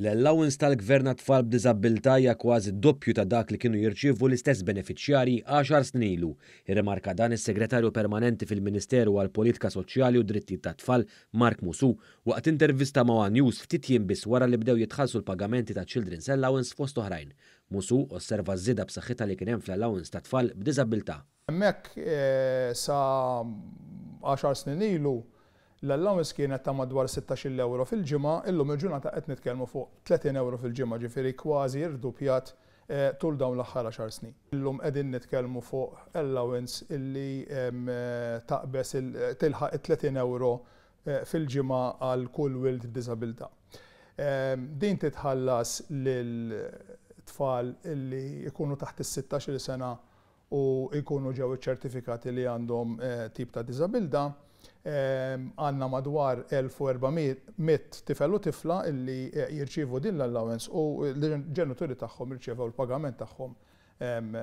L-allowance tal-gvern tfal b'diżabilità hija kważi doppju ta' dak li kienu jirċievu l-istess beneficjari 10 snilu. Irremarka dan is-Segretarju Permanenti fil-Ministeru għal Politika Soċjali u Dritti ta' Tfal Mark Musu waqt intervista ma' News ftit jiem wara li bdew jitħassu l-pagamenti ta' Children's Allowance fost oħrajn. Musu osserva żida b'saħħitha li kien hemm fl-allowance ta' tfal b'diżabilità. Hemmhekk eh, sa 10 snin ilu L-allowance kienet ta' madwar 16 euro fil-ġimgħa, illum il-ġurnata qed nitkellmu fuq 30 euro fil ġima ġifieri kważi rdupjat eh, tul dawn l-aħħar 10 snin. Illum qegħdin nitkellmu fuq allowance illi eh, taqbes tilħaq 30 euro eh, fil-ġimgħa għal kull wild disabilità. Din titħallas lil tfal illi jkunu taħt is-16 sena u jkunu ġew iċ-ċertifikati li għandhom tip ta' disabilda. Ehm, għanna madwar 1400 tifel u tifla illi eh, jirċivu din l-allowance u l-ġenituri tagħhom jirċivu l-pagament tagħhom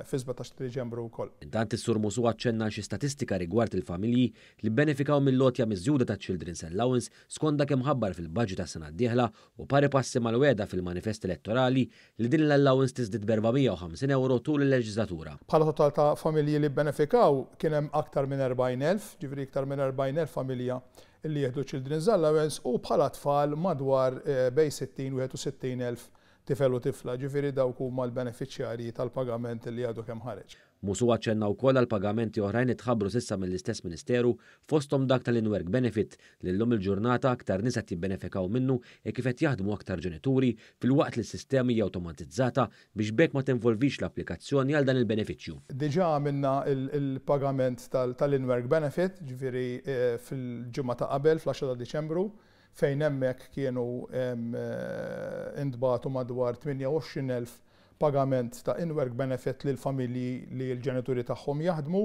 fi 17 ta' Deċembru wkoll. Dan sur musu għaċċenna xi statistika rigward il-familji li benefikaw mill-lotja miżjuda ta' Children's Allowance skonda kemm ħabbar fil-baġġi ta' sena d-dieħla u pari passi mal-weda fil-manifest elettorali li din l-allowance tiżdid b'450 euro tul il-leġislatura. Bħala total ta' familji li benefikaw kien hemm aktar minn 40,000, ġifri aktar minn 40,000 familja li jieħdu Children's Allowance u bħala tfal madwar eh, bej 60 u 60,000 tifel u tifla, ġifiri dawk huma l beneficjari tal-pagament li għadu kemm ħareġ. Musu għacċenna u kolla l pagamenti oħrajn itħabru sissa mill-istess ministeru fostom dak tal-inwerk benefit li l-lum il-ġurnata aktar nisa jibbenefikaw minnu e kifet jaħdmu aktar ġenituri fil-waqt li s-sistemi jautomatizzata biex bekk ma tinvolvix l-applikazzjoni għal dan il-beneficju. Diġa minna il-pagament tal-inwerk benefit ġifiri eh, fil ġumata ta' qabel fl-10 ta' Deċembru fejn hemmhekk kienu eh, indbatu madwar 28.000 pagament ta' in-work benefit lil familji li l-ġenituri tagħhom jaħdmu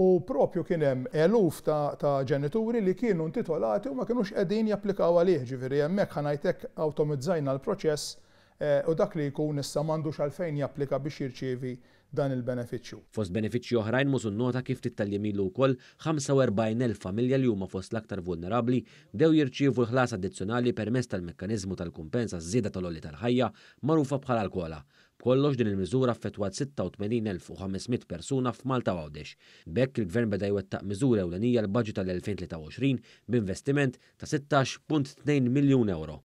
u propju kien hemm eluf ta' ġenituri li kienu intitolati u ma kienux qegħdin japplikaw għalih ġifieri hemmhekk ħanajtek awtomizzajna l-proċess Eh, u dak li jkun issa m'għandux għalfejn japplika biex jirċievi dan il-beneficju. Fost beneficju oħrajn mużun nota kif ilu wkoll 45,000 familja li huma fost l-aktar vulnerabbli dew jirċievu l-ħlas addizzjonali permezz tal-mekkaniżmu tal-kumpensa żieda tal-olli tal-ħajja magħrufa bħala l-kola. Kollox din il-miżura affettwat 86,500 persuna f'Malta għawdex. Bekk il-gvern beda jwettaq miżura ewlenija l-budget tal-2023 b'investiment ta' 16.2 miljun euro.